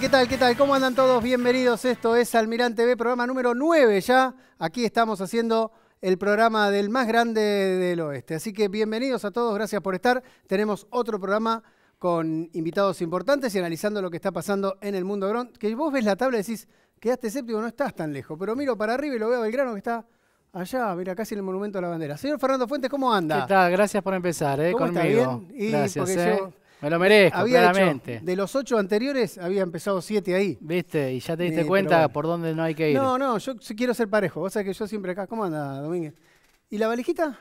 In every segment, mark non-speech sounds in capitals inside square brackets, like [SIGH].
¿Qué tal? ¿Qué tal? ¿Cómo andan todos? Bienvenidos. Esto es Almirante B, programa número 9 ya. Aquí estamos haciendo el programa del más grande del oeste. Así que bienvenidos a todos, gracias por estar. Tenemos otro programa con invitados importantes y analizando lo que está pasando en el mundo gron. Que vos ves la tabla y decís, quedaste séptimo, no estás tan lejos. Pero miro para arriba y lo veo del grano que está allá, mira, casi en el Monumento a la Bandera. Señor Fernando Fuentes, ¿cómo anda? ¿Qué tal? Gracias por empezar, ¿eh? Conmigo. Está Gracias, me lo merezco, de los ocho anteriores había empezado siete ahí. ¿Viste? Y ya te diste eh, cuenta por dónde no hay que ir. No, no, yo quiero ser parejo. Vos sabés que yo siempre acá. ¿Cómo anda, Domínguez? ¿Y la valijita?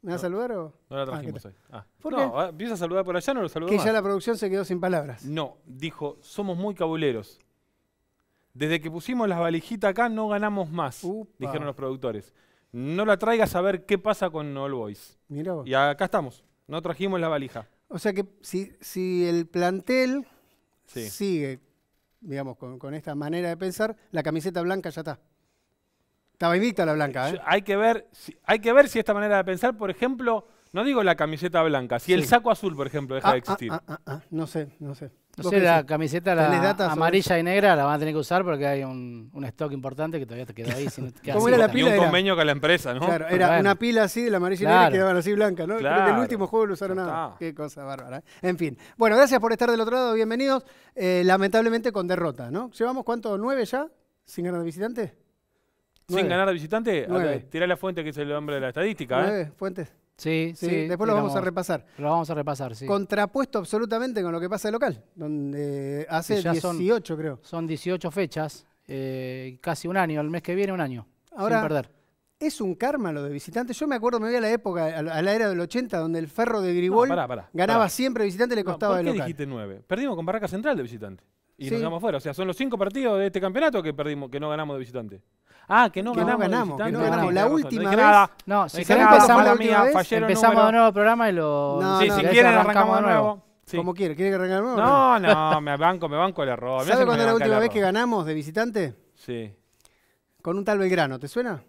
¿Me vas a saludar o.? No la ah, trajimos hoy. Ah. ¿Por no, empieza ah, a saludar por allá, no lo saludamos. Que ya la producción se quedó sin palabras. No, dijo, somos muy cabuleros. Desde que pusimos la valijita acá no ganamos más, dijeron los productores. No la traigas a ver qué pasa con All Boys. Mirá Y acá estamos, no trajimos la valija. O sea que si, si el plantel sigue, digamos, con, con, esta manera de pensar, la camiseta blanca ya está. Estaba invicta la blanca, ¿eh? Hay que, ver, si, hay que ver si esta manera de pensar, por ejemplo, no digo la camiseta blanca, si el saco azul, por ejemplo, deja ah, de ah, existir. Ah, no sé, no sé. No sé, la camiseta amarilla y negra la van a tener que usar porque hay un, un stock importante que todavía te queda ahí. Sin, era la pila? Y un convenio con la empresa, ¿no? Claro, era una pila así de la amarilla y negra y quedaban así blanca, ¿no? el último juego lo usaron nada. Qué cosa bárbara. ¿eh? En fin. Bueno, gracias por estar del otro lado, bienvenidos. Eh, lamentablemente con derrota, ¿no? ¿Llevamos cuánto? ¿Nueve ya? ¿Sin ganar de visitante? ¿Sin ganar de visitante? Tirá la fuente que es el hombre de la estadística, ¿eh? Nueve, fuentes. Sí, sí, Después lo vamos, a repasar. Lo vamos a repasar, sí. Contrapuesto absolutamente con lo que pasa de local, donde hace 18, creo. Son 18 fechas, eh, casi un año, el mes que viene un año, Ahora, sin perder. Es un karma lo de visitantes? Yo me acuerdo, me voy a la época, a la era del 80, donde el ferro de Gribol ganaba siempre visitante, le costaba no, ¿por qué dijiste 9? Perdimos con Barraca Central de visitante y nos quedamos fuera. O sea, son los cinco partidos de este campeonato que perdimos, que no ganamos de visitante. Ah, que no ganamos. ganamos, que no ganamos. Ah, la última vez. No, si empezamos, la última ah, vez, empezamos de nuevo el programa y lo. sí, si quieren arrancamos, de nuevo. Como quiere, ¿quiere que arrancamos de nuevo? No, no, me banco, me banco el error. ¿Sabes cuándo es la última vez que ganamos de visitante? Sí. Con un tal Belgrano, ¿te suena?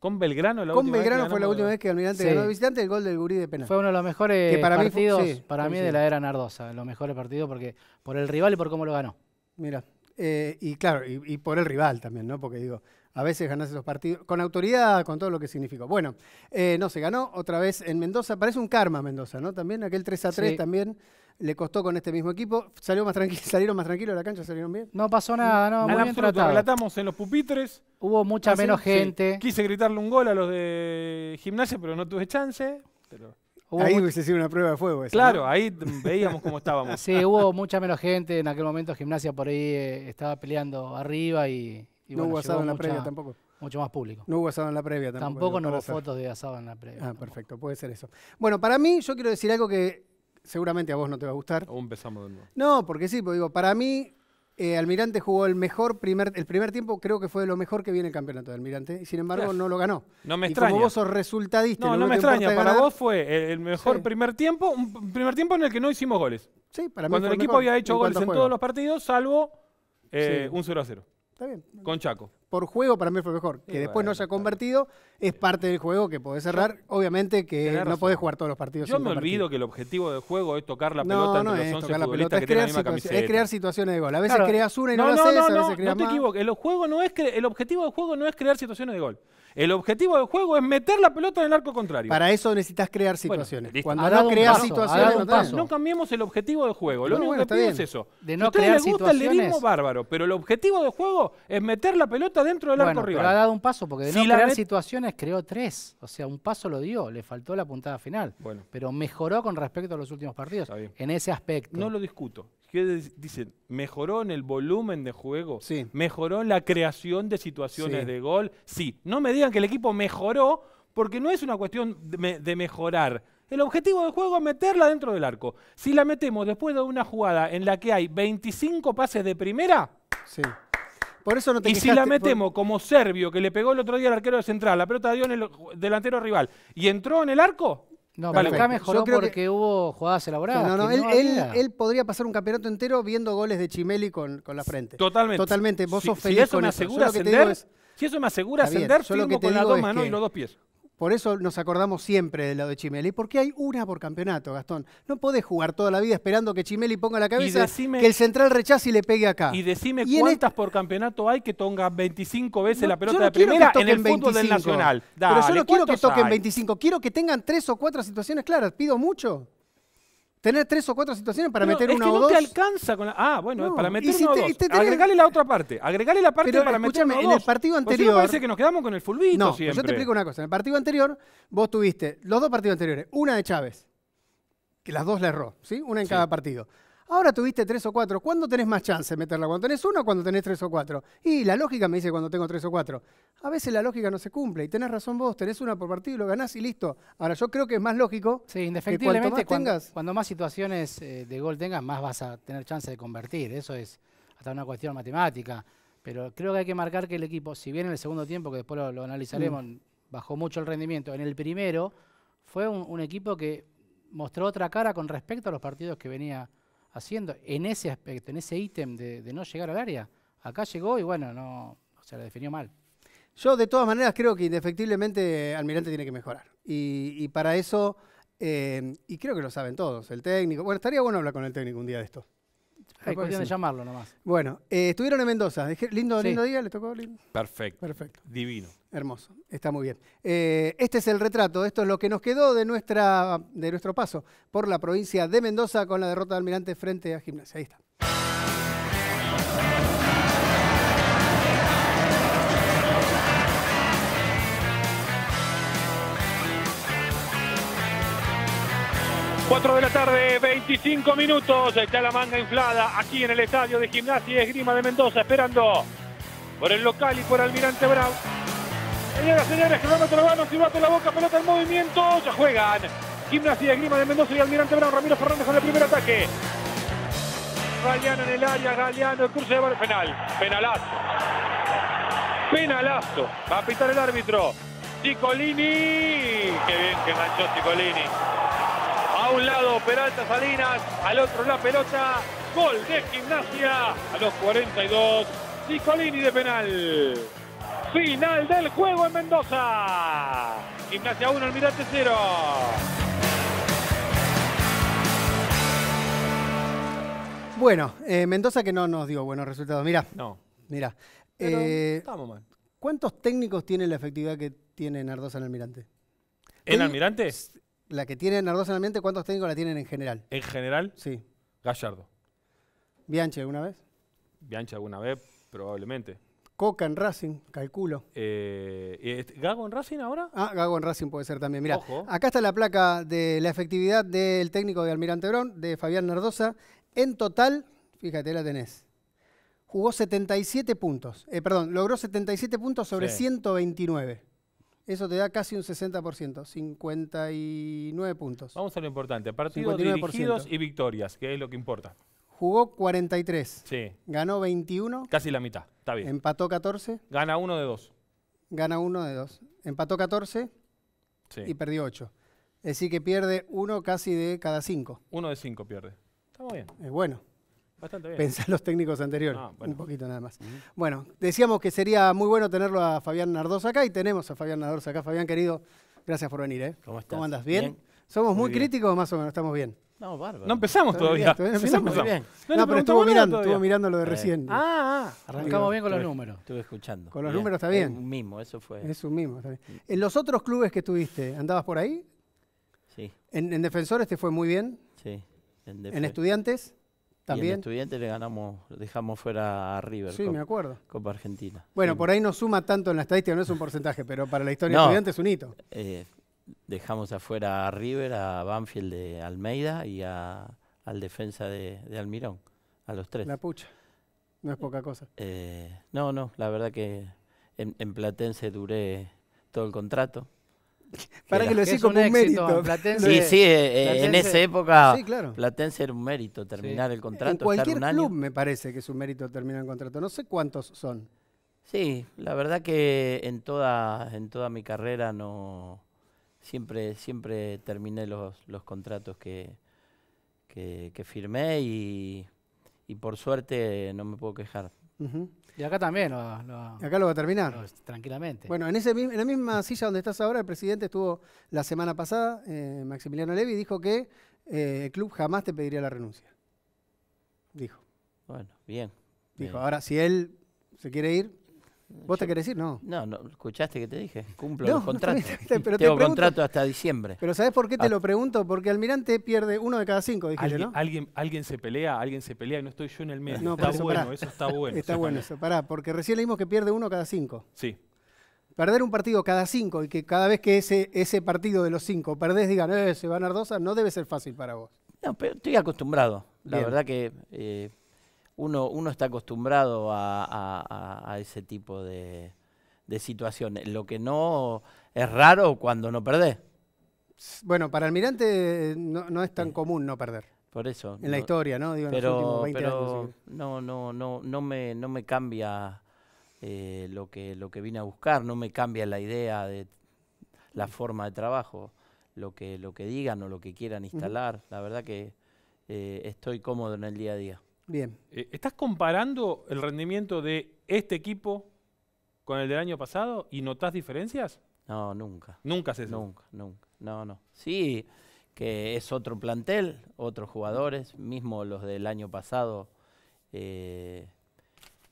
Con Belgrano, la con Belgrano fue la última vez que Almirante ganó visitante el gol del Gurí de penal. Fue uno de los mejores para partidos, mí sí, para mí, de la era Nardosa, los mejores partidos porque por el rival y por cómo lo ganó. Mira, eh, y claro, y, y, por el rival también, ¿no? Porque digo, a veces ganás esos partidos con autoridad, con todo lo que significó. Bueno, eh, no se ganó otra vez en Mendoza. Parece un karma Mendoza, ¿no? También aquel 3 a 3 también le costó con este mismo equipo. Salió más tranquilo, [LAUGHS] salieron más tranquilos a la cancha, salieron bien. No pasó nada, no, muy bien Relatamos en los pupitres. Hubo mucha ah, menos gente. Quise gritarle un gol a los de gimnasia, pero no tuve chance. ahí hubiese una prueba de fuego. claro, ahí veíamos cómo estábamos. [LAUGHS] sí, hubo mucha menos gente. En aquel momento Gimnasia por ahí eh, estaba peleando arriba y, no hubo asado en la previa tampoco. Mucho más público. No hubo asado en la previa tampoco. Tampoco no hubo fotos de asado en la previa. Ah, perfecto, puede ser eso. Bueno, para mí, yo quiero decir algo que seguramente a vos no te va a gustar. O empezamos de nuevo. No, porque sí, porque digo, para mí, eh, Almirante jugó el mejor primer, el primer tiempo creo que fue lo mejor que viene el campeonato de Almirante, y sin embargo no lo ganó. No me extraña. Como vos resultadista. No, no, me extraña. Para vos fue el, mejor primer tiempo, un primer tiempo en el que no hicimos goles. Sí, para mí. Cuando fue el equipo había hecho goles en todos los partidos, salvo eh, un 0 a 0. Con Chaco. Por juego para mí fue mejor. Que después no se ha convertido, es parte del juego que podés cerrar. Obviamente que no podés jugar todos los partidos. Yo me olvido que el objetivo del juego es tocar la pelota no, entre no los es tocar la pelota, es, crear la misma es crear, situaciones de gol. A veces creas una y no, la haces, a veces creas no te equivoques. El, juego no es el objetivo del juego no es crear situaciones de gol. El objetivo del juego es meter la pelota en el arco contrario. Para eso necesitas crear situaciones. Bueno, Cuando no creas situaciones, no, cambiemos el objetivo del juego. Lo único que pido es eso. De no crear les gusta el bárbaro, pero el objetivo del juego es meter la pelota dentro del arco pero ha dado un paso, porque de no crear situaciones creó tres. O sea, un paso lo dio, le faltó la puntada final. Pero mejoró con respecto a los últimos partidos en ese aspecto. No lo discuto. ¿Qué dicen, mejoró en el volumen de juego, mejoró en la creación de situaciones de gol. Sí, no me digan que el equipo mejoró, porque no es una cuestión de, mejorar. El objetivo del juego es meterla dentro del arco. Si la metemos después de una jugada en la que hay 25 pases de primera, sí. Por eso no te y si la metemos como Serbio, que le pegó el otro día al arquero de central, la pelota dio en el delantero rival y entró en el arco, no, vale, mejoró porque hubo jugadas elaboradas. No, no, él, él, podría pasar un campeonato entero viendo goles de Chimeli con, con la frente. Totalmente. Totalmente. Vos si, sos feliz eso me asegura ascender, Si eso me asegura ascender, firmo con la dos manos y los dos pies. Por eso nos acordamos siempre del lado de Chimeli, porque hay una por campeonato, Gastón. No podés jugar toda la vida esperando que Chimeli ponga la cabeza, que el central rechace y le pegue acá. Y decime cuántas este- por campeonato hay que tonga 25 veces la pelota de primera en el 25, del Nacional. pero yo no quiero que toquen 25, quiero que tengan tres o cuatro situaciones claras. ¿Pido mucho? tener tres o cuatro situaciones para meter una te alcanza con la... Ah, bueno, para meter una o dos. Agregale la otra parte. Agregale la parte para meter en el partido anterior... parece que nos quedamos con el fulbito no, yo te explico una cosa. En el partido anterior vos tuviste los dos partidos anteriores. Una de Chávez, que las dos la erró, ¿sí? Una en cada partido. Ahora tuviste tres o cuatro. ¿Cuándo tenés más chance de meterla? ¿Cuando tenés uno o cuando tenés tres o cuatro? Y la lógica me dice cuando tengo tres o cuatro. A veces la lógica no se cumple y tenés razón vos, tenés una por partido, y lo ganás y listo. Ahora yo creo que es más lógico. Sí, indefectiblemente, que más cuando, tengas, cuando más situaciones eh, de gol tengas, más vas a tener chance de convertir. Eso es hasta una cuestión matemática. Pero creo que hay que marcar que el equipo, si bien en el segundo tiempo, que después lo, analizaremos, mm. bajó mucho el rendimiento, en el primero fue un equipo que mostró otra cara con respecto a los partidos que venía haciendo en ese aspecto, en ese ítem de, no llegar al área. Acá llegó y bueno, no, o la definió mal. Yo de todas maneras creo que indefectiblemente Almirante tiene que mejorar. Y, para eso, eh, y creo que lo saben todos, el técnico. Bueno, estaría bueno hablar con el técnico un día de esto. Hay cuestión de llamarlo nomás. Bueno, eh, estuvieron en Mendoza. Lindo, lindo día, ¿le tocó? Lindo? Perfecto. Perfecto. Divino. Hermoso. Está muy bien. Eh, este es el retrato. Esto es lo que nos quedó de, nuestra, de nuestro paso por la provincia de Mendoza con la derrota del Almirante frente a Gimnasia. Ahí está. 4 de la tarde, 25 minutos. Está la manga inflada aquí en el estadio de Gimnasia y Esgrima de Mendoza, esperando por el local y por Almirante Brown. Señoras, señores, cronómetro urbano, silbato en la boca, pelota en movimiento. Ya juegan Gimnasia y Esgrima de Mendoza y Almirante Brown. Ramiro Fernández con el primer ataque. Galeano en el área, Galeano, el cruce de balón. Penal, penalazo. Penalazo. Va a pitar el árbitro. Ticolini. Qué bien que manchó Ticolini. A un lado Peralta Salinas, al otro la pelota. Gol de gimnasia a los 42. Nicolini de penal. Final del juego en Mendoza. Gimnasia 1, Almirante 0. Bueno, eh, Mendoza que no nos dio buenos resultados. Mira. No. Mira. Eh, estamos mal. ¿Cuántos técnicos tiene la efectividad que tiene Nardosa en Almirante? ¿En Almirante? la que tiene Nardosa en la mente, ¿cuántos técnicos la tienen en general? En general, sí. Gallardo. ¿Bianchi alguna vez? Bianchi alguna vez, probablemente. Coca en Racing, calculo. Eh, este, ¿Gago en Racing ahora? Ah, Gago en Racing puede ser también. Mira, acá está la placa de la efectividad del técnico de Almirante Brown, de Fabián Nardosa. En total, fíjate, la tenés. Jugó 77 puntos. Eh, perdón, logró 77 puntos sobre 129. Eso te da casi un 60%, 59 puntos. Vamos a lo importante, partidos dirigidos y victorias, que es lo que importa. Jugó 43. Sí. Ganó 21. Casi la mitad, está bien. Empató 14. Gana uno de dos. Gana uno de dos. Empató 14 y perdió 8. Es decir, que pierde uno casi de cada 5. Uno de 5 pierde. Está muy bien. Es bueno. Bastante bien. Pensar los técnicos anteriores, ah, un poquito nada más. Bueno, decíamos que sería muy bueno tenerlo a Fabián Nardoso acá y tenemos a Fabián Nardoso acá. Fabián, querido, gracias por venir. ¿eh? ¿Cómo estás? ¿Cómo andas? ¿Bien? somos muy, críticos más o menos? ¿Estamos bien? No, bárbaro. No empezamos todavía. empezamos. No, pero estuvo mirando, mirando lo de recién. Ah, ah, ah, arrancamos bien con los números. Estuve escuchando. Con los números está bien. Es un mimo, eso fue. Es un mimo, ¿En los otros clubes que estuviste, andabas por ahí? Sí. ¿En, Defensores te fue muy bien? Sí. En, en Estudiantes? También. Y Estudiantes le dejamos fuera a River. Sí, me acuerdo. Copa Argentina. Bueno, por ahí no suma tanto en la estadística, no es un porcentaje, pero para la historia de Estudiantes es un hito. Eh, dejamos afuera a River, a Banfield de Almeida y a, al defensa de, Almirón, a los tres. La pucha. No es poca cosa. Eh, no, no, la verdad que en, en Platense duré todo el contrato. [LAUGHS] Para que, lo decís como un, mérito. sí, sí, eh, eh, en esa época Platense era un mérito terminar el contrato. En cualquier un club me parece que es un mérito terminar el contrato. No sé cuántos son. Sí, la verdad que en toda, en toda mi carrera no siempre, siempre terminé los, los contratos que, que, firmé y, por suerte no me puedo quejar. Y acá también lo, acá lo va a terminar. tranquilamente. Bueno, en, ese, en la misma silla donde estás ahora, el presidente estuvo la semana pasada, eh, Maximiliano Levi, dijo que eh, el club jamás te pediría la renuncia. Dijo. Bueno, bien. Dijo, ahora si él se quiere ir, ¿Vos te querés ir? No. No, no, escuchaste que te dije. Cumplo el contrato. [LAUGHS] Tengo contrato hasta diciembre. Pero ¿sabés por qué te ah. lo pregunto? Porque Almirante pierde uno de cada cinco, dijiste, ¿Alguien, Alguien, se pelea, alguien se pelea y no estoy yo en el medio. está bueno, eso está bueno. [LAUGHS] Está bueno eso, pará, porque recién leímos que pierde uno cada cinco. Sí. Perder un partido cada cinco y que cada vez que ese, ese partido de los cinco perdés digan, eh, se van a Ardosa, no debe ser fácil para vos. No, pero estoy acostumbrado. La verdad que eh, uno, uno está acostumbrado a, ese tipo de, de, situaciones. Lo que no es raro cuando no perdés. Bueno, para Almirante eh, no, es tan común no perder. Por eso. En la historia, ¿no? Digo, pero, en los últimos 20 años. No, no, no, no me, no me cambia eh, lo, que, lo que vine a buscar, no me cambia la idea de la forma de trabajo, lo que, lo que digan o lo que quieran instalar. La verdad que eh, estoy cómodo en el día a día. Bien. Eh, ¿Estás comparando el rendimiento de este equipo con el del año pasado y notas diferencias? No, nunca. ¿Nunca se Nunca, nunca. No, no. Sí, que es otro plantel, otros jugadores, mismo los del año pasado. Eh,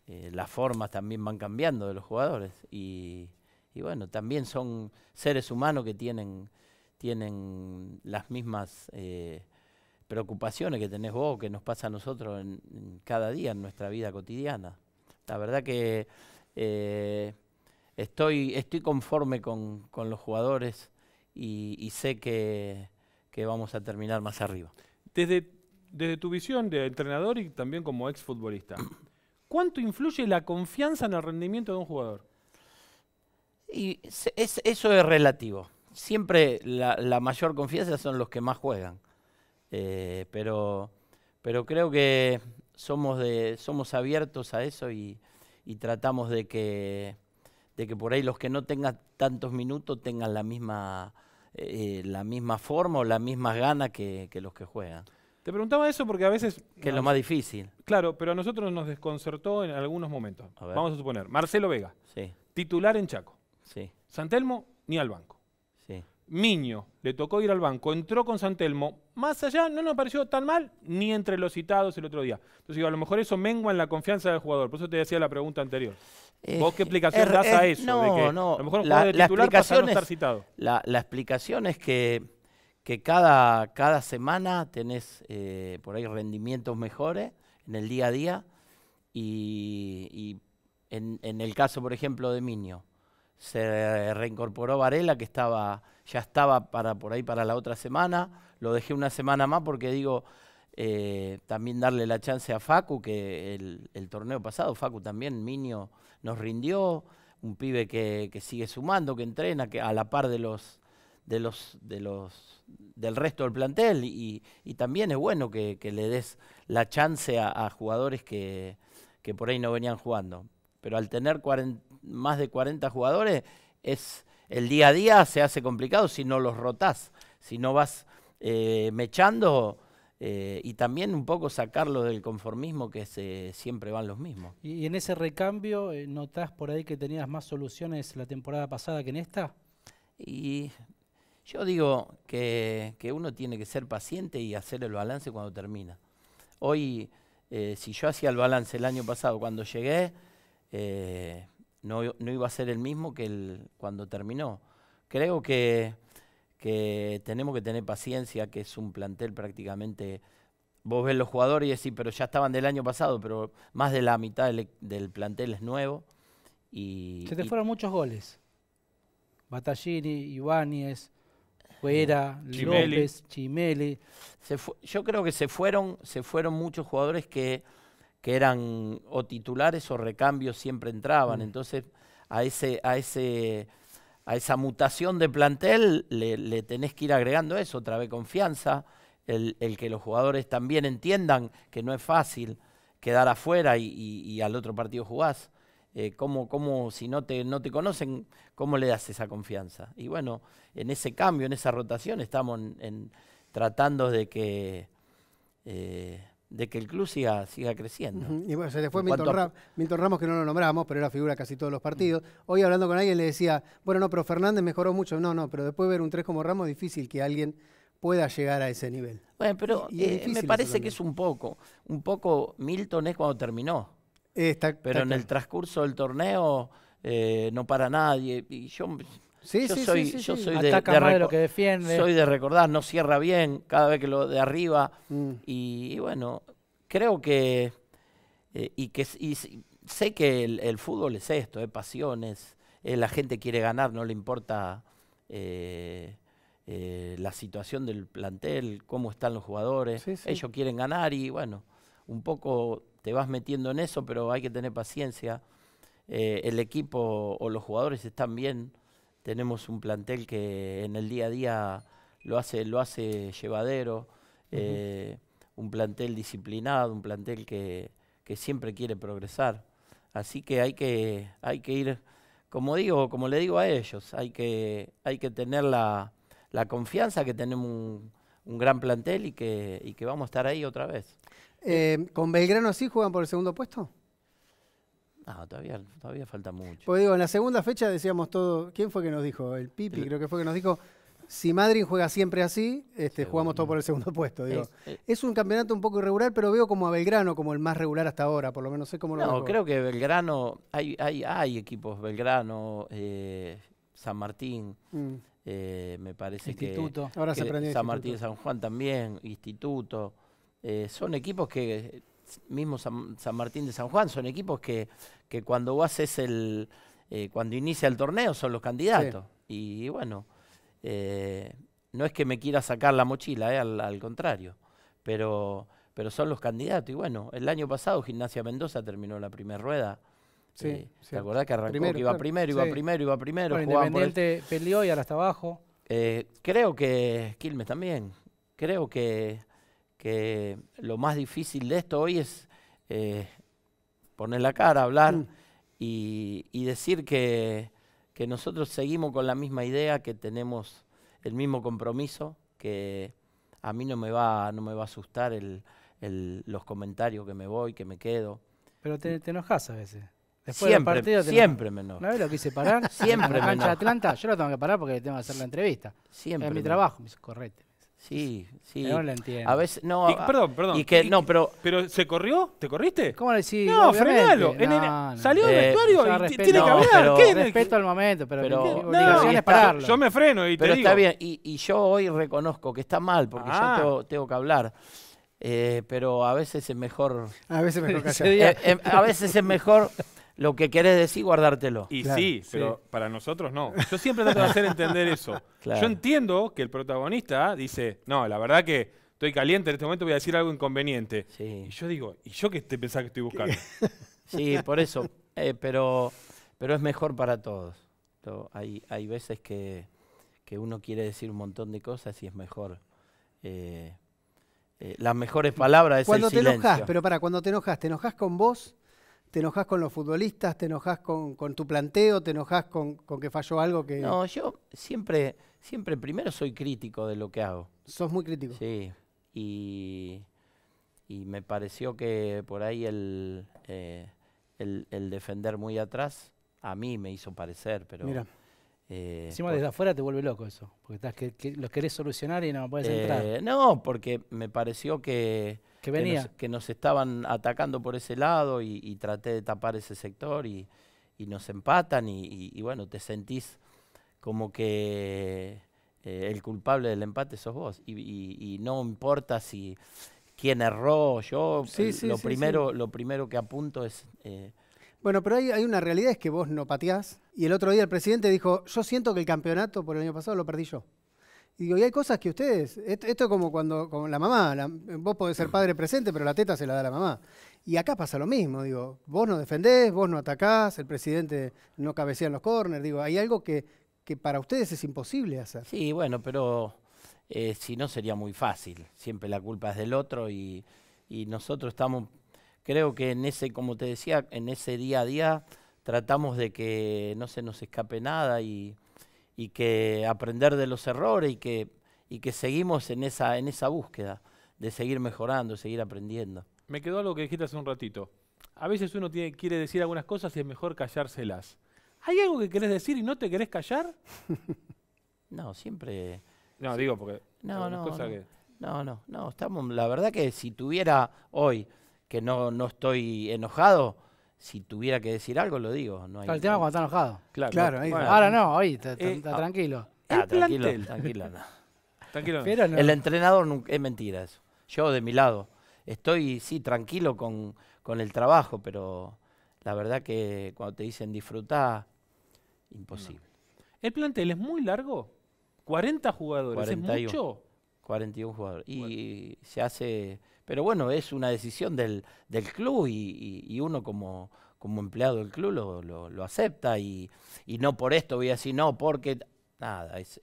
eh, las formas también van cambiando de los jugadores. Y, bueno, también son seres humanos que tienen, tienen las mismas preocupaciones que tenés vos, que nos pasa a nosotros en, cada día en nuestra vida cotidiana. La verdad que eh, estoy, estoy conforme con, los jugadores y, sé que, vamos a terminar más arriba. Desde, desde tu visión de entrenador y también como exfutbolista, [CLEARS THROAT] ¿cuánto influye la confianza en el rendimiento de un jugador? Y eso es relativo. Siempre la mayor confianza son los que más juegan eh, pero, pero creo que somos, de, somos abiertos a eso y, tratamos de que, de que por ahí los que no tengan tantos minutos tengan la misma, eh, eh, la misma forma o la misma ganas que, los que juegan. Te preguntaba eso porque a veces... Que es lo más difícil. Claro, pero a nosotros nos desconcertó en algunos momentos. Vamos a suponer, Marcelo Vega, titular en Chaco. Sí. Santelmo, ni al banco. Miño le tocó ir al banco, entró con Santelmo, más allá no nos pareció tan mal ni entre los citados el otro día. Entonces digo, a lo mejor eso mengua en la confianza del jugador, por eso te decía la pregunta anterior. Eh, ¿Vos qué explicación er, das a er, eso? No, no, a lo mejor la, de titular estar citado. La, explicación es que, cada, semana tenés eh, por ahí rendimientos mejores en el día a día y, en, en, el caso, por ejemplo, de Miño se reincorporó Varela, que estaba, ya estaba para por ahí para la otra semana. Lo dejé una semana más porque digo, eh, también darle la chance a Facu, que el, torneo pasado, Facu también, Minio, nos rindió, un pibe que, sigue sumando, que entrena, que a la par de los de los de los del resto del plantel y, también es bueno que, le des la chance a, jugadores que, que por ahí no venían jugando. Pero al tener 40, más de 40 jugadores, es el día a día se hace complicado si no los rotás, si no vas eh, mechando eh, y también un poco sacarlo del conformismo que siempre van los mismos. ¿Y, en ese recambio eh, notas por ahí que tenías más soluciones la temporada pasada que en esta? Y yo digo que, que uno tiene que ser paciente y hacer el balance cuando termina. Hoy, si yo hacía el balance el año pasado cuando llegué, no, iba a ser el mismo que el, cuando terminó. Creo que, tenemos que tener paciencia, que es un plantel prácticamente... Vos ves los jugadores y decís, pero ya estaban del año pasado, pero más de la mitad del, plantel es nuevo. Y, Se te fueron muchos goles. Batallini, Ibáñez, Fuera, mm. López, Chimeli. yo creo que se fueron, se fueron muchos jugadores que que eran o titulares o recambios siempre entraban. Mm. Entonces, a, ese, a, ese, a esa mutación de plantel le, tenés que ir agregando eso, otra vez confianza, el, que los jugadores también entiendan que no es fácil quedar afuera y, al otro partido jugás. Eh, ¿cómo, si no te, no te conocen, cómo le das esa confianza? Y bueno, en ese cambio, en esa rotación, estamos tratando de que... Eh, de que el club siga, creciendo. Y bueno, se le fue Milton, Ramos, que no lo nombramos, pero era figura casi todos los partidos. Mm. Hoy hablando con alguien le decía, bueno, no, pero Fernández mejoró mucho. No, no, pero después de ver un 3 como Ramos, difícil que alguien pueda llegar a ese nivel. Bueno, pero eh, me parece que es un poco. Un poco Milton es cuando terminó. está, pero en el transcurso del torneo eh, no para nadie. Y yo yo soy, sí, yo soy de, recordar, no cierra bien cada vez que lo de arriba. Mm. Y, bueno, creo que. Eh, y que sé que el, fútbol es esto: eh, pasiones. la gente quiere ganar, no le importa eh, eh, la situación del plantel, cómo están los jugadores. Ellos quieren ganar y bueno, un poco te vas metiendo en eso, pero hay que tener paciencia. el equipo o los jugadores están bien tenemos un plantel que en el día a día lo hace, lo hace llevadero, eh, un plantel disciplinado, un plantel que, que, siempre quiere progresar. Así que hay que, hay que ir, como digo, como le digo a ellos, hay que, hay que tener la, la confianza que tenemos un, un gran plantel y que, y que vamos a estar ahí otra vez. Eh, ¿Con Belgrano sí juegan por el segundo puesto? Ah, todavía, todavía falta mucho. Pues digo, en la segunda fecha decíamos todo. ¿Quién fue que nos dijo? El Pipi, creo que fue que nos dijo. Si Madrid juega siempre así, este, jugamos todo por el segundo [LAUGHS] puesto. Digo. Eh, es, un campeonato un poco irregular, pero veo como a Belgrano como el más regular hasta ahora, por lo menos sé cómo lo No, creo que Belgrano, hay, hay, equipos, Belgrano, eh, San Martín, mm. eh, me parece instituto. Ahora se se San instituto. Martín, San Juan también, Instituto. son equipos que mismo San, Martín de San Juan, son equipos que, que cuando vos haces el, eh, cuando inicia el torneo son los candidatos. Y bueno, eh, no es que me quiera sacar la mochila, eh, al, contrario, pero, pero son los candidatos. Y bueno, el año pasado Gimnasia Mendoza terminó la primera rueda. Sí, ¿Te acordás que arrancó que iba primero, iba primero, iba primero? Bueno, Independiente peleó y ahora está abajo. creo que Quilmes también. Creo que que lo más difícil de esto hoy es eh, poner la cara, hablar mm. y, decir que, nosotros seguimos con la misma idea, que tenemos el mismo compromiso, que a mí no me va, no me va a asustar los comentarios que me voy, que me quedo. Pero te, te enojas a veces. Después siempre, partido, siempre me enojo. ¿No vez lo quise parar, [LAUGHS] siempre en la cancha de Atlanta, yo lo tengo que parar porque tengo que hacer la entrevista. Siempre. Es mi trabajo, me correte. Sí, sí. No lo entiendo. A veces, no. perdón, perdón. pero, pero ¿se corrió? ¿Te corriste? ¿Cómo le decís? No, frenalo. No, Salió del eh, y tiene que hablar. ¿Qué? Respeto al momento, pero, No, no, es pararlo. Yo me freno y te digo. está bien, y, yo hoy reconozco que está mal porque yo ah. tengo, que hablar. Eh, pero a veces es mejor. A veces, es mejor [LAUGHS] eh, eh, a veces es mejor lo que querés decir, guardártelo. Y sí, pero para nosotros no. Yo siempre trato de hacer entender eso. [LAUGHS] Yo entiendo que el protagonista dice, no, la verdad que estoy caliente, en este momento voy a decir algo inconveniente. Y yo digo, ¿y yo qué te pensás que estoy buscando? [LAUGHS] Sí, por eso. Eh, pero, pero es mejor para todos. Hay, hay veces que, uno quiere decir un montón de cosas y es mejor. Eh, eh, las mejores palabras es cuando te enojas pero para cuando te enojas te enojas con vos te enojas con los futbolistas, te enojas con, tu planteo, te enojas con, que falló algo que... No, yo siempre, siempre primero soy crítico de lo que hago. Sos muy crítico. Sí, y, me pareció que por ahí eh, el, defender muy atrás a mí me hizo parecer, pero... Mira. Eh, Encima desde afuera te vuelve loco eso, porque estás que, los querés solucionar y no puedes eh, entrar. No, porque me pareció que que venía. Que nos, estaban atacando por ese lado y, traté de tapar ese sector y, nos empatan y, bueno, te sentís como que eh, el culpable del empate sos vos. Y, no importa si quién erró, yo eh, lo, primero, lo primero que apunto es... Eh, bueno, pero hay, hay, una realidad, es que vos no pateás. Y el otro día el presidente dijo, yo siento que el campeonato por el año pasado lo perdí yo. Y digo, hay cosas que ustedes, esto, es como cuando con la mamá, vos podés ser padre presente, pero la teta se la da la mamá. Y acá pasa lo mismo, digo, vos no defendés, vos no atacás, el presidente no cabecea en los corners, digo, hay algo que, que para ustedes es imposible hacer. Sí, bueno, pero eh, si no sería muy fácil, siempre la culpa es del otro y, y nosotros estamos, creo que en ese, como te decía, en ese día a día tratamos de que no se nos escape nada y y que aprender de los errores y que, y que seguimos en esa, en esa búsqueda de seguir mejorando, seguir aprendiendo. Me quedó algo que dijiste hace un ratito. A veces uno quiere decir algunas cosas y es mejor callárselas. ¿Hay algo que querés decir y no te querés callar? [LAUGHS] no, siempre... No, digo porque... No, no, no, no, no, no, estamos, la verdad que si tuviera hoy que no, no estoy enojado, si tuviera que decir algo, lo digo. No hay el tema cuando está enojado. Claro, ahora no, hoy está, tranquilo. tranquilo, tranquilo, El entrenador nunca, es mentira eso. Yo de mi lado estoy, sí, tranquilo con, con el trabajo, pero la verdad que cuando te dicen disfrutar, imposible. ¿El plantel es muy largo? 40 jugadores, ¿es mucho? 41 jugadores. Y se hace pero bueno, es una decisión del, club y, uno como, como empleado del club lo, acepta y, no por esto voy a decir no, porque nada, es,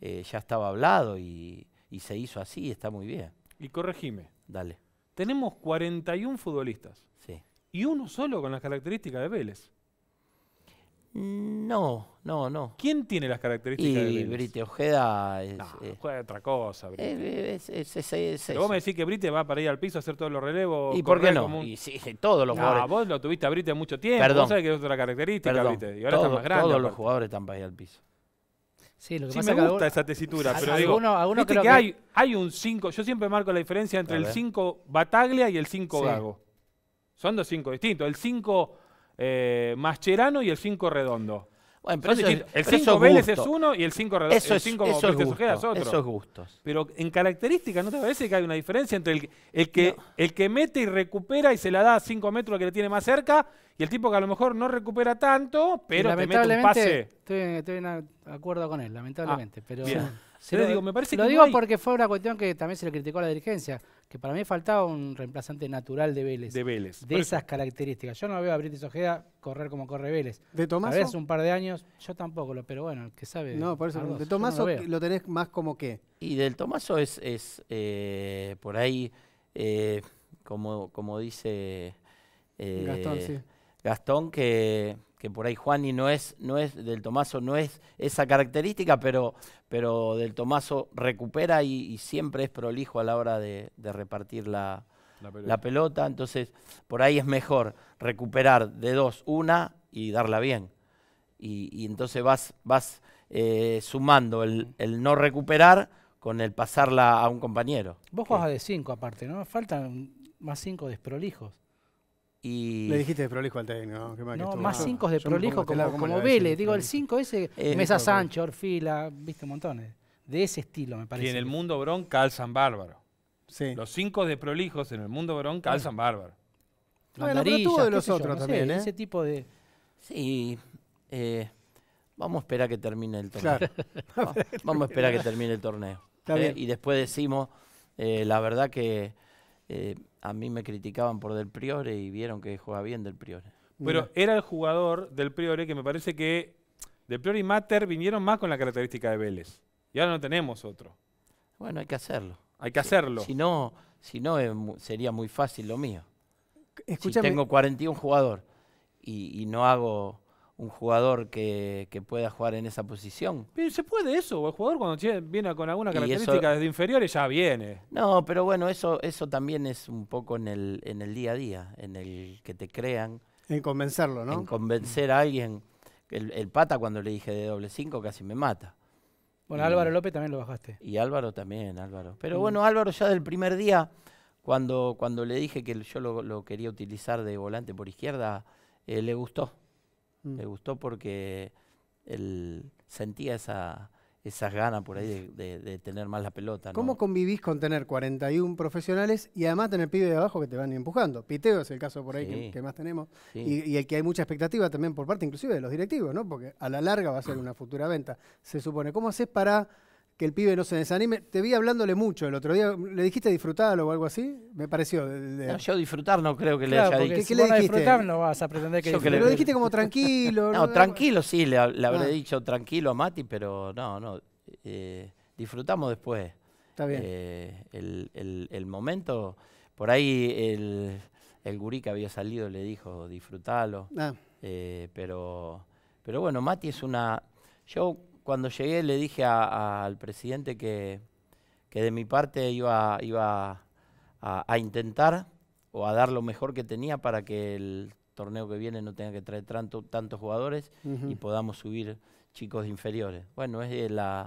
eh, ya estaba hablado y, se hizo así, está muy bien. Y corregime. Dale. Tenemos 41 futbolistas. Sí. Y uno solo con las características de Vélez. No, no, no. ¿Quién tiene las características y de Brite Ojeda es, no, es, eh, otra cosa, Brite. Es, Pero vos me decís que Brite va para ir al piso a hacer todos los relevos. ¿Y por qué no? Y sí, todos los no, jugadores. vos lo tuviste a Brite mucho tiempo. Perdón. Vos sabés que es otra característica, Brite. Y ahora está más grande. Todos los jugadores están para ir al piso. Sí, lo que sí pasa me gusta esa tesitura, pero digo, alguno que, hay, hay un 5, yo siempre marco la diferencia entre el 5 Bataglia y el 5 Gago. Son dos 5 distintos. El 5 eh, Mascherano y el 5 redondo. Bueno, el 5 Vélez es uno y el 5 Redondo es, es, gustos. Pero en características, ¿no te parece que hay una diferencia entre el, que, el que mete y recupera y se la da a 5 metros al que le tiene más cerca y el tipo que a lo mejor no recupera tanto, pero te mete un pase? Estoy, estoy en acuerdo con él, lamentablemente. Ah, pero, lo, digo, porque fue una cuestión que también se le criticó a la dirigencia, que para mí faltaba un reemplazante natural de Vélez. De Vélez. De esas características. Yo no veo a Britis Ojeda correr como corre Vélez. ¿De Tomás A veces un par de años, yo tampoco, lo, pero bueno, que sabe. No, por eso. ¿De Tomaso lo, tenés más como qué? Y del Tomaso es, eh, por ahí, eh, como, como dice eh, Gastón, sí. Gastón, que, que por ahí Juani no es, no es del Tomaso, no es esa característica, pero pero del Tomaso recupera y, siempre es prolijo a la hora de, repartir la, pelota. Entonces, por ahí es mejor recuperar de dos una y darla bien. Y, entonces vas, vas eh, sumando el, no recuperar con el pasarla a un compañero. Vos a de cinco aparte, ¿no? Faltan más cinco desprolijos. Y Le dijiste de prolijo al técnico, ¿no? más cinco de prolijo como, como, Vélez. Digo, el 5 ese, Mesa Sancho, Orfila, viste montones. De ese estilo, me parece. Y en el mundo bronca calzan bárbaro. Sí. Los cinco de prolijos en el mundo bronca, calzan bárbaro. Bueno, tuvo de los otros también, ¿eh? Ese tipo de... Sí, eh, vamos a esperar que termine el torneo. [LAUGHS] vamos a esperar que termine el torneo. Eh, y después decimos, la verdad que... Eh, a mí me criticaban por Del Priore y vieron que juega bien Del Priore. Pero era el jugador Del Priore que me parece que Del Priore y Mater vinieron más con la característica de Vélez. Y ahora no tenemos otro. Bueno, hay que hacerlo. Hay que hacerlo. Si no, si no sería muy fácil lo mío. Escúchame. Si tengo 41 jugadores y, y no hago un jugador que, pueda jugar en esa posición. se puede eso, el jugador cuando viene con alguna característica eso, desde inferiores ya viene. No, pero bueno, eso, eso también es un poco en el, en el día a día, en el que te crean. En convencerlo, ¿no? En convencer a alguien. El, el pata cuando le dije de doble cinco casi me mata. Bueno, Álvaro López también lo bajaste. Y Álvaro también, Álvaro. Pero mm. bueno, Álvaro ya del primer día, cuando, cuando le dije que yo lo, quería utilizar de volante por izquierda, eh, le gustó me mm. gustó porque él sentía esa, esas ganas por ahí de, tener más la pelota. ¿Cómo convivís con tener 41 profesionales y además tener pibe de abajo que te van empujando? Piteo es el caso por ahí que, más tenemos. Y, y, el que hay mucha expectativa también por parte inclusive de los directivos, ¿no? Porque a la larga va a ser una futura venta, se supone. ¿Cómo haces para que el pibe no se desanime. Te vi hablándole mucho el otro día. ¿Le dijiste disfrutarlo o algo así? Me pareció. No, yo disfrutar no creo que le haya dicho. le dijiste? disfrutar no vas a pretender que, Lo dijiste como tranquilo. no, tranquilo sí, le, habré ah. dicho tranquilo a Mati, pero no, no. Eh, disfrutamos después. Está bien. Eh, el, momento, por ahí el, gurí que había salido le dijo disfrutalo. Ah. Eh, pero, pero bueno, Mati es una... Yo cuando llegué le dije al presidente que, de mi parte iba, iba a, intentar o a dar lo mejor que tenía para que el torneo que viene no tenga que traer tanto, tantos jugadores y podamos subir chicos inferiores. Bueno, es eh, la,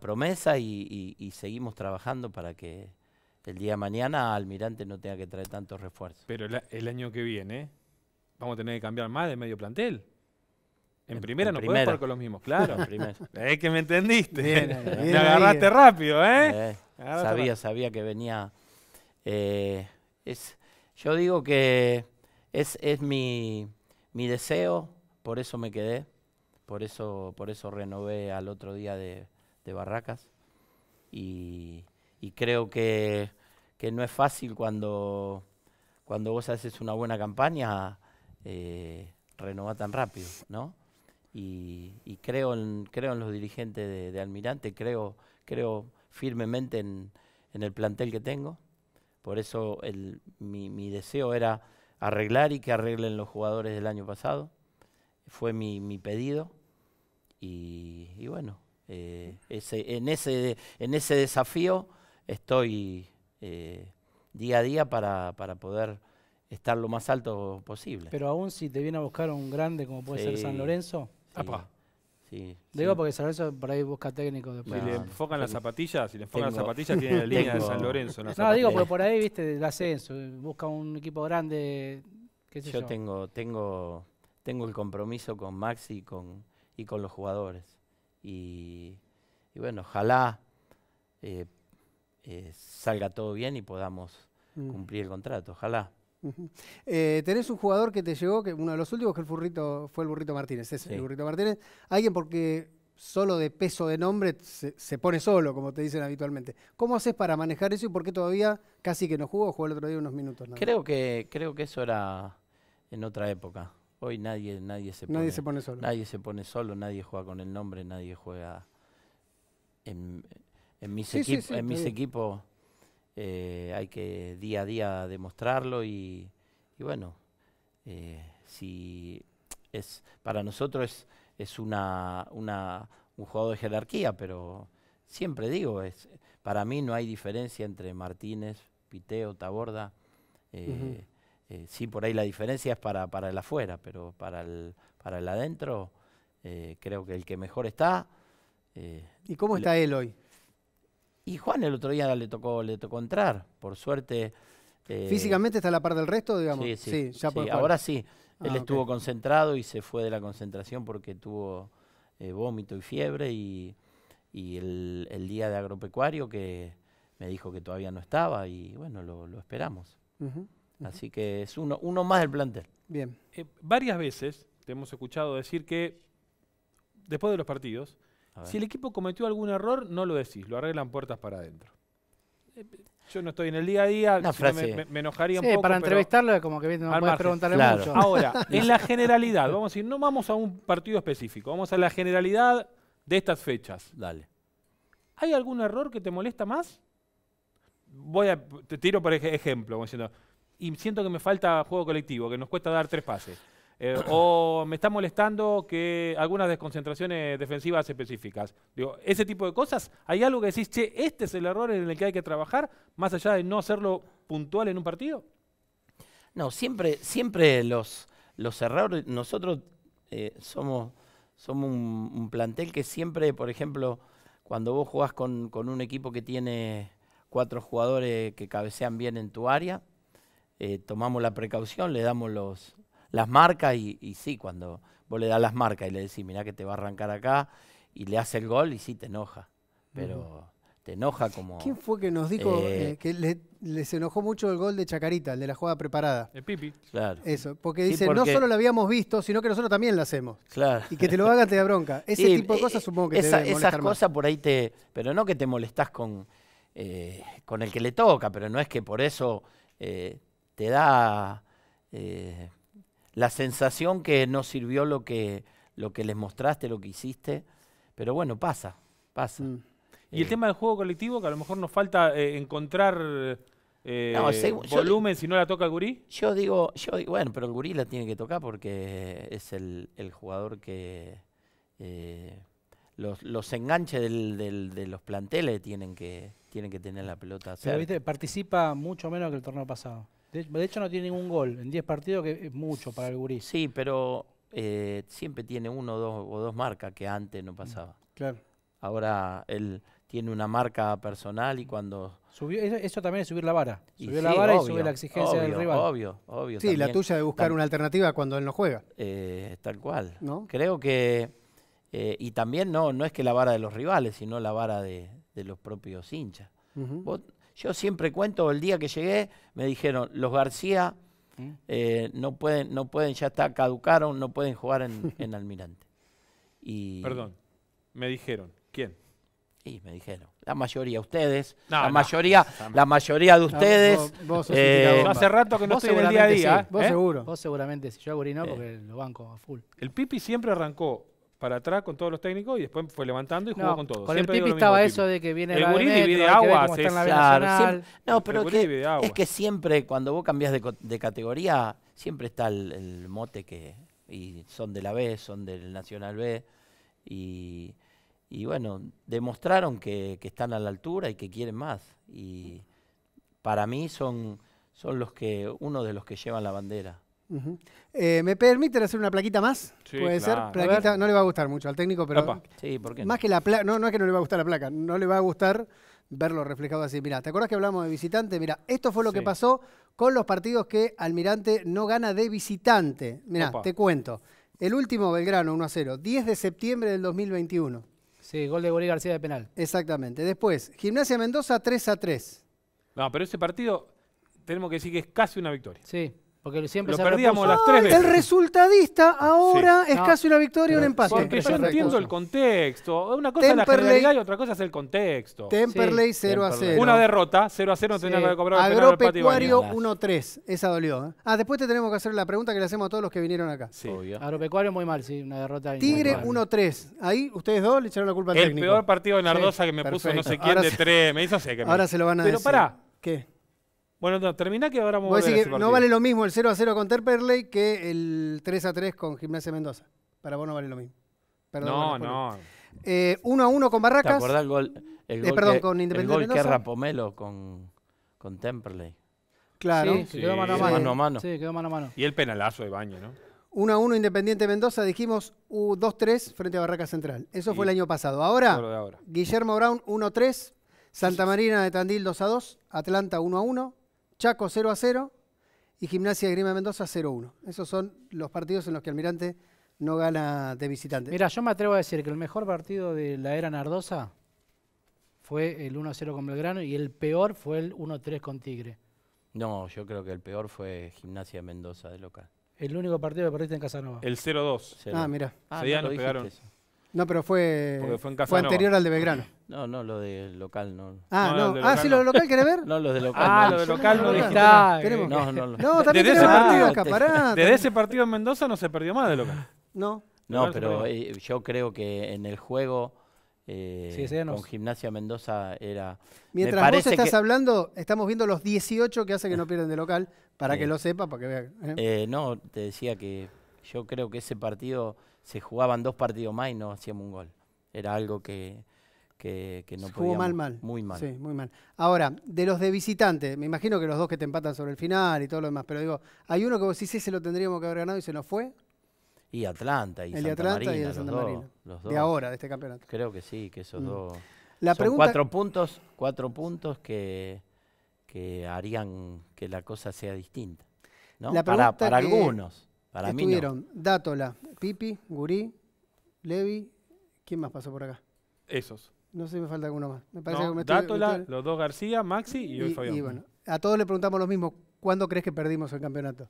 promesa y, seguimos trabajando para que el día de mañana Almirante no tenga que traer tantos refuerzos. Pero el, el año que viene vamos a tener que cambiar más de medio plantel. En primera no puedo estar con los mismos, claro. [LAUGHS] es que me entendiste. [LAUGHS] me agarraste rápido, ¿eh? eh sabía, sabía que venía. Eh, es, yo digo que es, mi, deseo, por eso me quedé, por eso, por eso renové al otro día de, Barracas. Y, creo que, no es fácil cuando, cuando vos haces una buena campaña eh, renovar tan rápido, ¿no? y, creo, en, creo en los dirigentes de, Almirante, creo, creo firmemente en, el plantel que tengo. Por eso mi, deseo era arreglar y que arreglen los jugadores del año pasado. Fue mi, pedido y, bueno, eh, en, ese, en ese desafío estoy eh, día a día para, poder estar lo más alto posible. Pero aún si te viene a buscar un grande como puede ser San Lorenzo, Apa. digo porque San Lorenzo por ahí busca técnico Si le enfocan las zapatillas, si le enfocan las zapatillas, tiene la [LAUGHS] línea de San Lorenzo. No, digo, por ahí, viste, el ascenso. Busca un equipo grande, yo. tengo, tengo, tengo el compromiso con Maxi y con, y con los jugadores. Y, bueno, ojalá eh, eh, salga todo bien y podamos mm. cumplir el contrato, ojalá. Eh, tenés un jugador que te llegó, que uno de los últimos que el burrito, fue el Burrito Martínez, es el Burrito Martínez. Alguien porque solo de peso de nombre se, pone solo, como te dicen habitualmente. ¿Cómo haces para manejar eso y por qué todavía casi que no jugó? Jugó el otro día unos minutos. Creo que creo que eso era en otra época. Hoy nadie nadie se pone, nadie se pone solo. Nadie se pone solo, nadie juega con el nombre, nadie juega en, en mis, en mis equipos eh, hay que día a día demostrarlo y, bueno, eh, si es, para nosotros es, es una, una, un juego de jerarquía, pero siempre digo, es, para mí no hay diferencia entre Martínez, Piteo, Taborda. Eh, eh sí, por ahí la diferencia es para, para el afuera, pero para el, para el adentro creo que el que mejor está... ¿Y cómo está él hoy? Y Juan el otro día le tocó, le tocó entrar, por suerte. Eh, Físicamente está a la par del resto, digamos. Sí, sí, ya ahora sí. Ah, Él estuvo concentrado y se fue de la concentración porque tuvo eh, vómito y fiebre y, el, día de agropecuario que me dijo que todavía no estaba y bueno, lo, esperamos. Así que es uno, más del plantel. Bien. Eh, varias veces te hemos escuchado decir que después de los partidos, si el equipo cometió algún error, no lo decís, lo arreglan puertas para adentro. Eh, yo no estoy en el día a día, me, me, enojaría un poco. Para entrevistarlo es como que no puedes preguntarle mucho. Ahora, [LAUGHS] en la generalidad, vamos a decir, no vamos a un partido específico, vamos a la generalidad de estas fechas. Dale. ¿Hay algún error que te molesta más? Voy a, te tiro por ejemplo, diciendo, y siento que me falta juego colectivo, que nos cuesta dar tres pases. Eh, o me está molestando que algunas desconcentraciones defensivas específicas. Digo, ese tipo de cosas, ¿hay algo que decís, che, este es el error en el que hay que trabajar, más allá de no hacerlo puntual en un partido? No, siempre, siempre los, los errores, nosotros eh, somos, somos un, plantel que siempre, por ejemplo, cuando vos jugás con, un equipo que tiene cuatro jugadores que cabecean bien en tu área, eh, tomamos la precaución, le damos los, las marcas y, sí, cuando vos le das las marcas y le decís, mirá que te va a arrancar acá y le hace el gol y sí te enoja, pero te enoja como... ¿Quién fue que nos dijo eh, eh, que le, les enojó mucho el gol de Chacarita, el de la jugada preparada? El Pipi. Claro. Eso, porque dice, no solo lo habíamos visto, sino que nosotros también lo hacemos. Claro. Y que te lo haga te da bronca. [LAUGHS] Ese tipo de eh, cosas supongo que te Esas cosas por ahí te... Pero no que te molestás con, con el que le toca, pero no es que por eso te da la sensación que no sirvió lo que, lo que les mostraste, lo que hiciste. Pero bueno, pasa, pasa. Mm. Eh, y el tema del juego colectivo, que a lo mejor nos falta eh, encontrar eh, volumen si no la toca el gurí. Yo digo, yo bueno, pero el gurí la tiene que tocar porque es el, jugador que los, los, enganches del, de los planteles tienen que, tienen que tener la pelota. Pero viste, participa mucho menos que el torneo pasado. De, hecho, no tiene ningún gol en 10 partidos, que es mucho para el gurí. Sí, pero eh, siempre tiene uno dos, o dos marcas que antes no pasaba. Mm, claro. Ahora él tiene una marca personal y cuando... Subió, eso, también es subir la vara. Subió la vara y subir la exigencia del rival. Obvio, obvio. Sí, la tuya de buscar una alternativa cuando él no juega. Eh, tal cual. ¿No? Creo que... Eh, y también no, no es que la vara de los rivales, sino la vara de, los propios hinchas. Yo siempre cuento, el día que llegué, me dijeron, los García ¿Mm? eh, no, pueden, no pueden, ya está, caducaron, no pueden jugar [LAUGHS] en, Almirante. Y Perdón, me dijeron, ¿quién? Y me dijeron, la mayoría ustedes, la mayoría, la mayoría de ustedes. Vos, eh, hace rato que no estoy en el día a día. Vos ¿eh? seguro. Vos seguramente, si yo agurino porque lo banco a full. El Pipi siempre arrancó para atrás con todos los técnicos y después fue levantando y jugó con todos. Con el Pipi estaba eso de que viene el agua, No, pero que, es que siempre cuando vos cambias de, categoría, siempre está el, mote que y son de la B, son del Nacional B y, bueno, demostraron que, que, están a la altura y que quieren más y para mí son son los que uno de los que llevan la bandera. Eh, ¿Me permiten hacer una plaquita más? Sí, Puede ser. Plaquita, no le va a gustar mucho al técnico, pero. Sí, no? Más que la placa. No, es que no le va a gustar la placa, no le va a gustar verlo reflejado así. Mira, ¿te acuerdas que hablamos de visitante? Mira, esto fue lo que pasó con los partidos que Almirante no gana de visitante. Mira, te cuento. El último Belgrano 1 a 0, 10 de septiembre del 2021. Sí, gol de Gorí García de penal. Exactamente. Después, Gimnasia Mendoza 3 a 3. No, pero ese partido tenemos que decir que es casi una victoria. Sí. Porque siempre se perdíamos las tres ah, El resultadista ahora es casi una victoria o un empate. Porque yo entiendo el contexto. Una cosa es la generalidad y otra cosa es el contexto. Temperley 0 a 0. Una derrota, 0 a 0 no tenía que cobrar Agropecuario 1 3. Esa dolió. ¿eh? Ah, después te tenemos que hacer la pregunta que le hacemos a todos los que vinieron acá. Agropecuario muy mal, sí, una derrota. Tigre 1 3. Ahí ustedes dos le echaron la culpa al Tigre. técnico. El peor partido de Nardosa que me puso no sé quién de 3. Me hizo sé que Ahora se lo van a decir. Pero pará. ¿Qué? Bueno, no, termina que ahora vamos a ver. no vale lo mismo el 0 a 0 con Terperley que el 3 a 3 con Gimnasia Mendoza. Para vos no vale lo mismo. no, no. Eh, 1 a 1 con Barracas. ¿Te acordás el gol, el eh, gol que, con Independiente el gol que Rapomelo con, con Temperley. Claro, sí, quedó mano a mano. Sí, quedó mano a mano. Y el penalazo de baño, ¿no? 1 a 1 Independiente Mendoza, dijimos 2 2-3 frente a Barracas Central. Eso fue el año pasado. Ahora, ahora. Guillermo Brown 1-3, Santa Marina de Tandil 2 a 2, Atlanta 1 a 1, Chaco 0 a 0 y Gimnasia de Grima Mendoza 0-1. a Esos son los partidos en los que Almirante no gana de visitante. Mira, yo me atrevo a decir que el mejor partido de la era Nardosa fue el 1-0 a con Belgrano y el peor fue el 1-3 a con Tigre. No, yo creo que el peor fue Gimnasia de Mendoza de local. El único partido que perdiste en Casanova. El 0-2. a Ah, mira. Ah, pegaron. No, pero fue, fue, anterior al de Belgrano. No, no, lo de local no. Ah, no. Ah, sí, lo de local querés ver. no, los de ah, local. Ah, lo de local no, no ah, No, no, no. también ese partido, acá, Desde ese partido en Mendoza no se perdió más de local. No. No, pero eh, yo creo que en el juego eh, con Gimnasia Mendoza era... Mientras vos estás hablando, estamos viendo los 18 que hace que no pierden de local, para que lo sepa, para que vean. ¿eh? no, te decía que yo creo que ese partido se jugaban dos partidos más y no hacíamos un gol. Era algo que, que, no se mal, mal. Muy mal. Sí, muy mal. Ahora, de los de visitante, me imagino que los dos que te empatan sobre el final y todo lo demás, pero digo, ¿hay uno que vos sí se lo tendríamos que haber ganado y se nos fue? Y Atlanta y Santa Atlanta y el Santa los Dos, De ahora, de este campeonato. Creo que sí, que esos mm. dos. La cuatro puntos, cuatro puntos que, que harían que la cosa sea distinta. ¿no? La para, para algunos. Estuvieron Dátola, Pipi, Gurí, Levi, ¿quién más pasó por acá? Esos. No sé si me falta alguno más. Me parece que Dátola, los dos García, Maxi y hoy Fabián. a todos le preguntamos lo mismo. ¿Cuándo crees que perdimos el campeonato?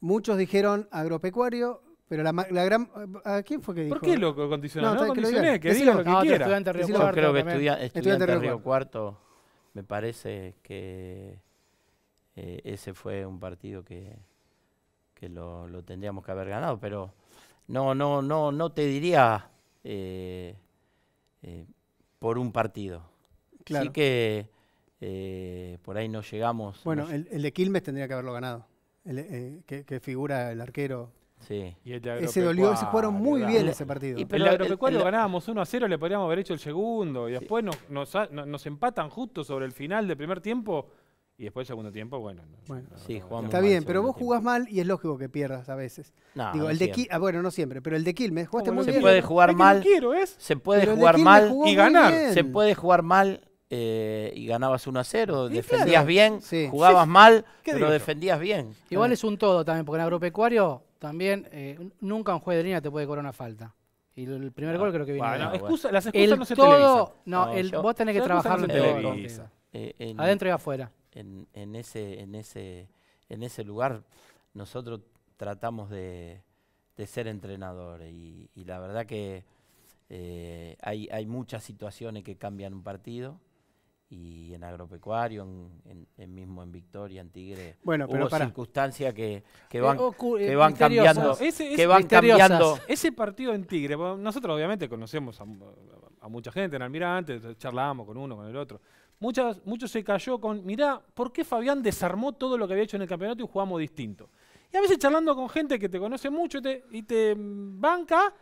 Muchos dijeron agropecuario, pero la, la gran... ¿A quién fue que dijo? ¿Por qué lo condicionó? No, No, que lo que diga lo que quiera. estudiante Yo creo que Estudiante de Río Cuarto, me parece que eh, ese fue un partido que que lo, tendríamos que haber ganado, pero no, no, no, no te diría eh, eh, por un partido. Así que eh, por ahí no llegamos. Bueno, el, el, de Quilmes tendría que haberlo ganado, que, figura el arquero. Sí. ese dolió, se jugaron ah, muy bien ese partido. Y pero el agropecuario ganábamos 1 a 0, le podríamos haber hecho el segundo. Y después nos, nos empatan justo sobre el final del primer tiempo y después el segundo tiempo, bueno. está bien, pero vos jugás mal y es lógico que pierdas a veces. Digo, el de ah, bueno, no siempre, pero el de Quilmes jugaste ¿eh? muy se Puede jugar mal, Se eh, puede jugar mal y ganar. Se puede jugar mal y ganabas 1 a 0, defendías bien, jugabas mal, pero defendías bien. Igual es un todo también, porque en agropecuario también eh, nunca un juez de línea te puede cobrar una falta. Y el primer ah, gol creo que vino. Bueno, excusa, las excusas no se todo, televisan. No, vos tenés que trabajar en todo. Adentro y afuera en, ese, en, ese, en ese lugar nosotros tratamos de, ser entrenadores y, la verdad que eh, hay, hay, muchas situaciones que cambian un partido y en agropecuario, en, mismo en Victoria, en Tigre, bueno, hubo circunstancias que, que, eh, van, eh, que van cambiando, ese, que van cambiando. Ese partido en Tigre, nosotros obviamente conocemos a, a mucha gente en Almirante, charlábamos con uno, con el otro muchas, muchos se cayó con, mirá, ¿por qué Fabián desarmó todo lo que había hecho en el campeonato y jugamos distinto? Y a veces charlando con gente que te conoce mucho y te, banca,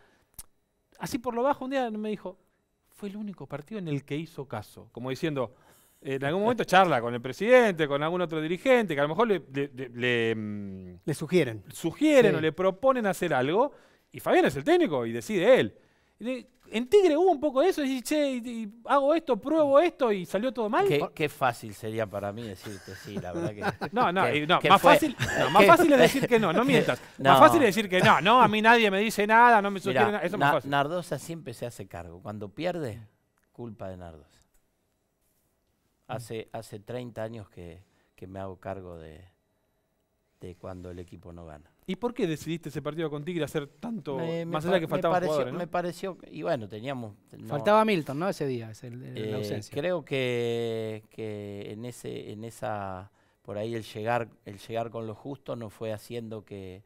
así por lo bajo un día me dijo, fue el único partido en el que hizo caso, como diciendo, en algún momento [LAUGHS] charla con el presidente, con algún otro dirigente, que a lo mejor le, le, mm, sugieren. Sugieren o le proponen hacer algo, y Fabián es el técnico y decide él en Tigre hubo un poco de eso, y, che, hago esto, pruebo esto y salió todo mal. Qué, fácil sería para mí decirte sí, la verdad que. [LAUGHS] No, no, no, más, fácil, es decir que no, no [LAUGHS] mientas. Más fácil es decir que no, no, a mí nadie me dice nada, no me sugiere nada. Nardosa siempre se hace cargo. Cuando pierde, culpa de Nardosa. Hace, hace 30 años que me hago cargo de, de cuando el equipo no gana. ¿Y por qué decidiste ese partido con Tigre hacer tanto, más allá que faltaba me pareció, me pareció, y bueno, teníamos... faltaba Milton, ¿no? Ese día, es el, eh, ausencia. Creo que, en, ese, en esa, por ahí el llegar, el llegar con lo justo no fue haciendo que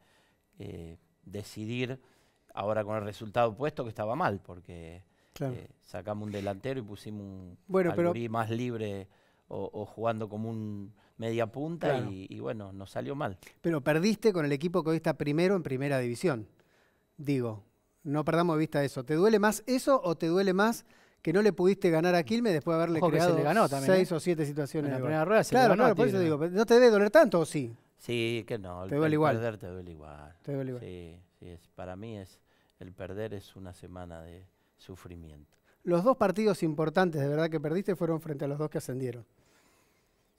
eh, decidir ahora con el resultado puesto que estaba mal, porque eh, sacamos un delantero y pusimos un bueno, pero, más libre o jugando como un media punta y, bueno, no salió mal. Pero perdiste con el equipo que hoy está primero en primera división. Digo, no perdamos de vista eso. ¿Te duele más eso o te duele más que no le pudiste ganar a Quilmes después de haberle Ojo seis ¿eh? o siete situaciones? En la primera rueda claro, claro, por eso digo, ¿no te debe doler tanto o sí? Sí, que no. Te duele igual. Perder te duele igual. Sí, sí para mí es, el perder es una semana de sufrimiento. Los dos partidos importantes de verdad que perdiste fueron frente a los dos que ascendieron.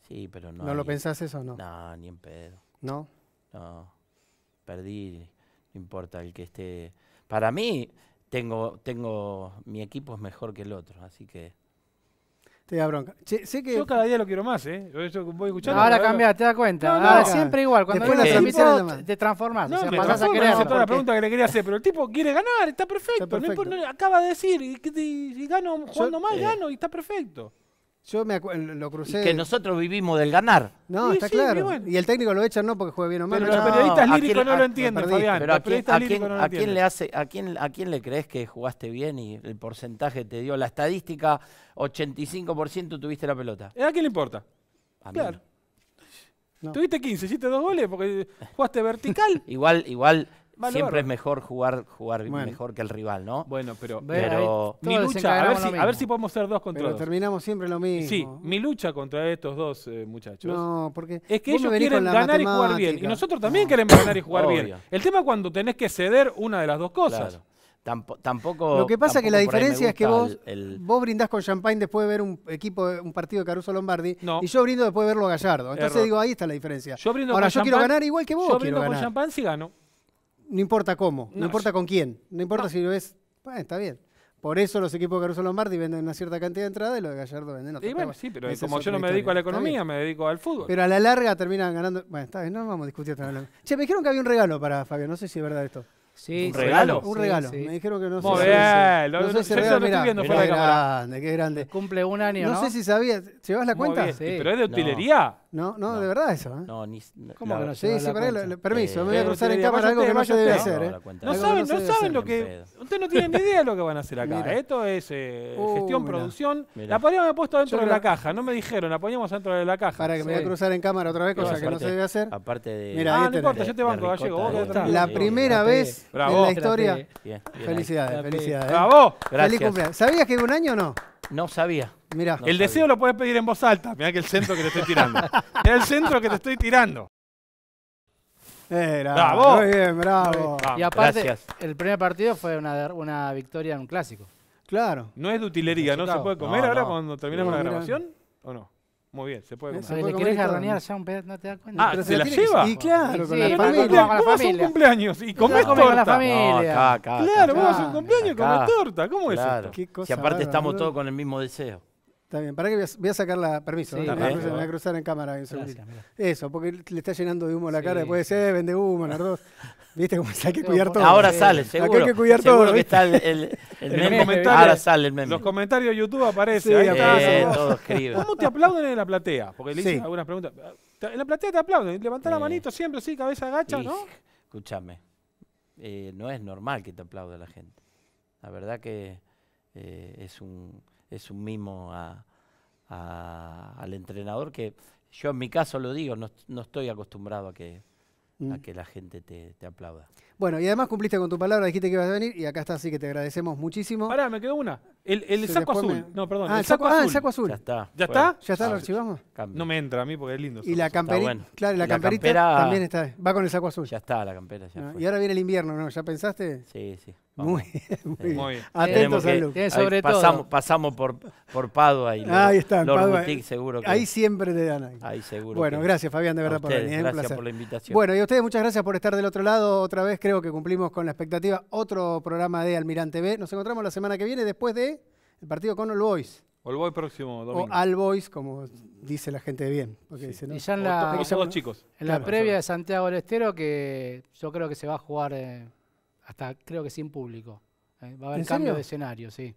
Sí, pero no. ¿No lo pensás eso o no? No, ni en pedo. ¿No? No. Perdí, no importa el que esté. Para mí, tengo, tengo. Mi equipo es mejor que el otro, así que. Te da bronca. sé que Yo cada día lo quiero más, ¿eh? Eso voy escuchando. ahora cambia, te das cuenta. ahora siempre igual. Cuando Después la te transformás. No, o sea, a querer. toda la pregunta que le quería hacer, pero el tipo quiere ganar, está perfecto. acaba de decir, y, gano jugando mal, eh, gano y está perfecto. Yo me lo crucé. que nosotros vivimos del ganar. No, está claro. Y, el técnico lo echa no porque juega bien o mal. Pero los periodistas líricos no lo entienden, Fabián. Pero a quién, le hace, a quién, a quién le crees que jugaste bien y el porcentaje te dio la estadística 85% tuviste la pelota. ¿A quién le importa? A mí. claro. No. Tuviste 15, hiciste dos goles porque jugaste vertical. [LAUGHS] igual, igual Siempre es mejor jugar, jugar mejor que el rival, ¿no? Bueno, pero, mi lucha, a ver, si, a ver, si, podemos ser dos contra pero terminamos siempre lo mismo. Sí, mi lucha contra estos dos eh, muchachos. No, porque es que ellos quieren ganar y jugar bien. Y nosotros también queremos ganar y jugar bien. El tema es cuando tenés que ceder una de las dos cosas. tampoco. Lo que pasa es que la diferencia es que vos, vos brindás con champagne después de ver un equipo, un partido de Caruso Lombardi, y yo brindo después de verlo a Gallardo. Entonces digo, ahí está la diferencia. Yo Ahora, yo quiero ganar igual que vos. Yo brindo con champagne si gano no importa cómo, no, importa con quién, no importa si lo ves, bueno, está bien. Por eso los equipos de Caruso Lombardi venden una cierta cantidad de entradas y los de Gallardo venden otra. Y sí, pero como yo no me dedico a la economía, me dedico al fútbol. Pero a la larga terminan ganando. Bueno, está bien, no vamos a discutir otra Che, me dijeron que había un regalo para Fabio, no sé si es verdad esto. ¿Un regalo? Un regalo. Me dijeron que no Muy sé. Bien. no sé si lo qué grande. Cumple un año, ¿no? sé si sabías. ¿Llevas la cuenta? Sí. ¿Pero es de utilería? No, no, de verdad eso. ¿eh? No, ni, ¿Cómo que no Sí, permiso. Eh, me voy a cruzar en cámara algo que no se debe hacer. ¿eh? No saben, no saben lo que... Ustedes no tienen ni idea de lo que van a hacer acá. Esto es uh, gestión, producción. La podrían puesto dentro de la caja. No me dijeron, la poníamos dentro de la caja. Para que me voy a cruzar en cámara otra vez, cosa que no se debe hacer. Aparte de... Mira, no importa, yo te banco, gallego. La primera vez... Bravo. felicidades, felicidades. Bravo. Feliz cumpleaños. ¿Sabías que iba un año o no? No sabía. Mira. el deseo lo puedes pedir en voz alta. Mira que el centro que te estoy tirando. Mira [LAUGHS] el centro que te estoy tirando. bravo. Muy bien, bravo. Y aparte, el primer partido fue una, victoria en un clásico. Claro. No es de utilería, no se puede comer ahora cuando terminamos la grabación, ¿o no? Muy bien, se puede eh, comer. le querés ya un pedazo, no te das cuenta. Ah, ¿se, la lleva? Y claro, con, la familia. un cumpleaños y comes torta. con la familia. claro, un cumpleaños y comés torta. ¿Cómo es eso? Si aparte estamos todos con el mismo deseo. Está bien, para que voy a, sacar la permiso, me voy, a cruzar, en cámara Eso, porque le está llenando de humo la cara, después de vende humo, dos... [LAUGHS] ¿Viste cómo hay que cuidar todo? Ahora sale, seguro. hay que cuidar seguro todo. Que está el, [LAUGHS] meme. Ahora sale el meme. Los comentarios de YouTube aparecen. Sí, eh, todo ¿Cómo te aplauden en la platea? Porque le algunas preguntas. En la platea te aplauden. Levantá la eh. manito siempre así, cabeza agacha, ¿no? Escúchame. Eh, no es normal que te aplaude la gente. La verdad que es, un, es un mimo al entrenador que yo en mi caso lo digo, no, no estoy acostumbrado a que a mm. que la gente te, te, aplauda. Bueno, y además cumpliste con tu palabra, dijiste que ibas a venir y acá está, así que te agradecemos muchísimo. Pará, me quedó una. El, el saco azul. No, perdón. Ah, el saco, azul. Ah, el saco azul. Ya está. ¿Ya está? ¿Ya está? ¿Lo archivamos? No me entra a mí porque es lindo. Y la camperita. Claro, la, camperita también está. Va con el saco azul. Ya está, la campera. Ya ah, y ahora viene el invierno, ¿no? ¿Ya pensaste? Sí, sí. Muy, muy, bien. Atentos al Pasamos, por, por Padua ahí está, seguro Ahí siempre te dan ahí. ahí seguro. Bueno, gracias Fabián, de verdad, por venir. Gracias por la invitación. Bueno, y a ustedes muchas gracias por estar del otro lado. Otra vez creo que cumplimos con la expectativa. Otro programa de Almirante B. Nos encontramos la semana que viene después de el partido con All Boys. All Boys próximo domingo. O All Boys, como dice la gente de bien. Y ya en la, la previa de Santiago del Estero, que yo creo que se va a jugar... Eh, hasta creo que sin público. ¿eh? Va a haber cambio de escenario, sí.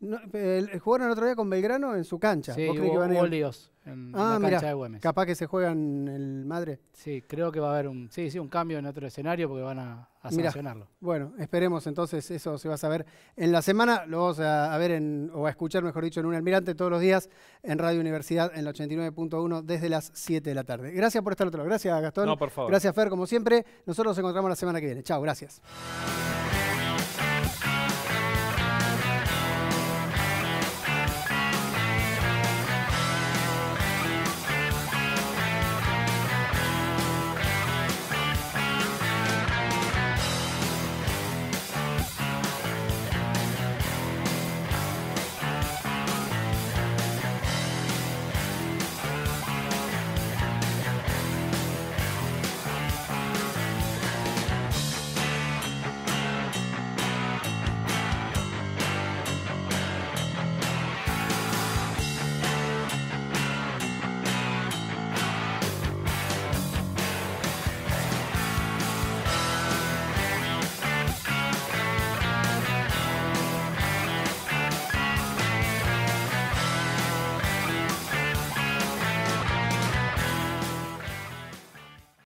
Eh, jugaron el otro día con Belgrano en su cancha. Sí, hubo, que van en, ah, la cancha de Güemes. Capaz que se juegan el madre. Sí, creo que va a haber un, sí, sí, un cambio en otro escenario porque van a, Bueno, esperemos entonces, eso se va a saber en la semana. Lo vamos a, ver o a escuchar, mejor dicho, en un almirante todos los días en Radio Universidad en el 89.1 desde las 7 de la tarde. Gracias por estar otro lado. Gracias, Gastón. No, por favor. Gracias, Fer, como siempre. Nosotros nos encontramos la semana que viene. Chao, gracias.